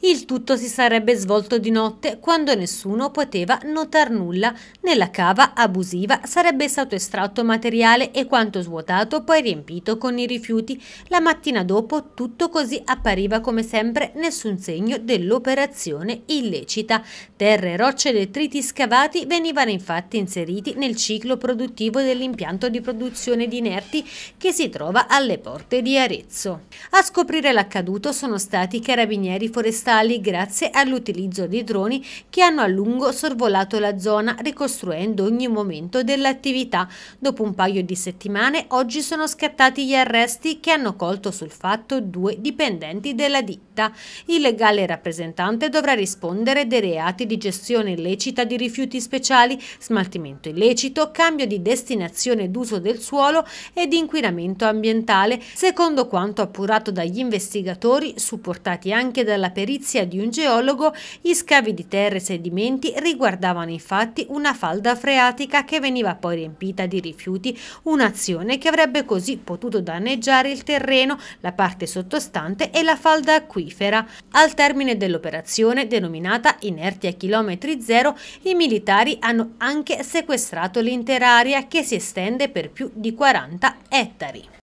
Il tutto si sarebbe svolto di notte, quando nessuno poteva notar nulla. Nella cava abusiva sarebbe stato estratto materiale e quanto svuotato poi riempito con i rifiuti. La mattina dopo tutto così appariva come sempre nessun segno dell'operazione illecita. Terre, rocce e detriti scavati venivano infatti inseriti nel ciclo produttivo dell'impianto di produzione di inerti che si trova alle porte di Arezzo. A scoprire l'accaduto sono stati i carabinieri forestali forestali grazie all'utilizzo di droni che hanno a lungo sorvolato la zona ricostruendo ogni momento dell'attività. Dopo un paio di settimane oggi sono scattati gli arresti che hanno colto sul fatto due dipendenti della ditta. Il legale rappresentante dovrà rispondere dei reati di gestione illecita di rifiuti speciali, smaltimento illecito, cambio di destinazione d'uso del suolo e di inquinamento ambientale, secondo quanto appurato dagli investigatori supportati anche dalla perizia notizia di un geologo, gli scavi di terra e sedimenti riguardavano infatti una falda freatica che veniva poi riempita di rifiuti, un'azione che avrebbe così potuto danneggiare il terreno, la parte sottostante e la falda acquifera. Al termine dell'operazione, denominata Inerti a chilometri zero, i militari hanno anche sequestrato l'intera area che si estende per più di 40 ettari.